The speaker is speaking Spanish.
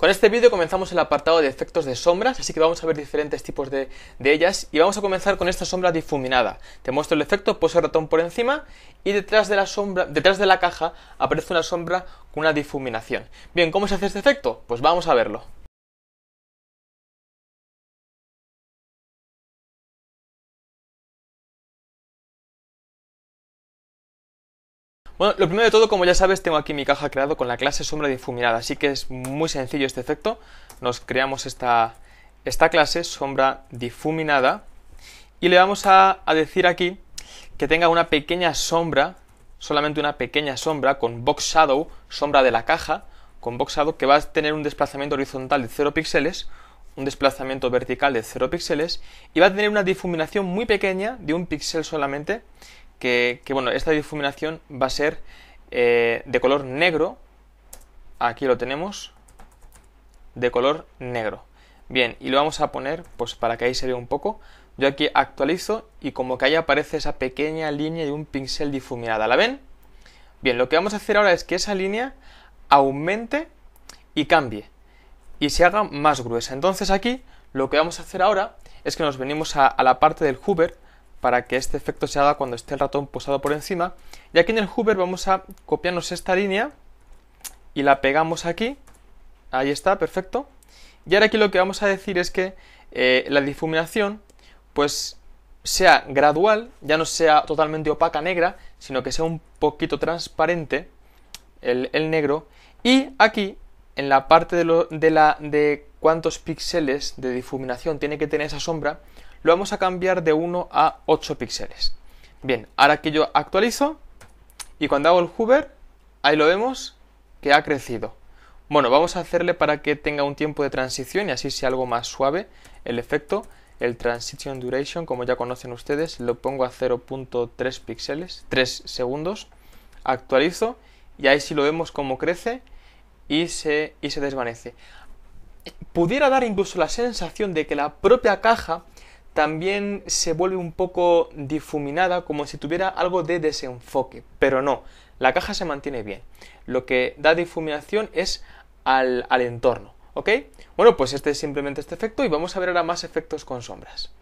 Con este vídeo comenzamos el apartado de efectos de sombras, así que vamos a ver diferentes tipos de, ellas y vamos a comenzar con esta sombra difuminada. Te muestro el efecto, puse el ratón por encima y detrás de la sombra, detrás de la caja aparece una sombra con una difuminación. Bien, ¿cómo se hace este efecto? Pues vamos a verlo. Bueno, lo primero de todo, como ya sabes, tengo aquí mi caja creado con la clase sombra difuminada, así que es muy sencillo este efecto. Nos creamos esta, esta clase sombra difuminada y le vamos a, a decir aquí que tenga una pequeña sombra, solamente una pequeña sombra con box shadow, sombra de la caja, con box shadow que va a tener un desplazamiento horizontal de 0 píxeles, un desplazamiento vertical de 0 píxeles y va a tener una difuminación muy pequeña de un píxel solamente que, bueno, esta difuminación va a ser eh, de color negro. Aquí lo tenemos. De color negro. Bien, y lo vamos a poner, pues para que ahí se vea un poco. Yo aquí actualizo y como que ahí aparece esa pequeña línea de un pincel difuminada. ¿La ven? Bien, lo que vamos a hacer ahora es que esa línea aumente y cambie y se haga más gruesa. Entonces aquí lo que vamos a hacer ahora es que nos venimos a, a la parte del Hoover para que este efecto se haga cuando esté el ratón posado por encima. Y aquí en el hover vamos a copiarnos esta línea y la pegamos aquí. Ahí está, perfecto. Y ahora aquí lo que vamos a decir es que eh, la difuminación pues sea gradual, ya no sea totalmente opaca negra, sino que sea un poquito transparente el, negro. Y aquí, en la parte de, lo, de, la, de cuántos píxeles de difuminación tiene que tener esa sombra, lo vamos a cambiar de 1 a 8 píxeles. Bien, ahora que yo actualizo y cuando hago el hover, ahí lo vemos que ha crecido. Bueno, vamos a hacerle para que tenga un tiempo de transición y así sea algo más suave el efecto. El Transition Duration, como ya conocen ustedes, lo pongo a 0.3 píxeles, 3 segundos. Actualizo y ahí sí lo vemos como crece y se, y se desvanece. Pudiera dar incluso la sensación de que la propia caja también se vuelve un poco difuminada, como si tuviera algo de desenfoque, pero no, la caja se mantiene bien. Lo que da difuminación es al, al entorno, ¿ok? Bueno, pues este es simplemente este efecto y vamos a ver ahora más efectos con sombras.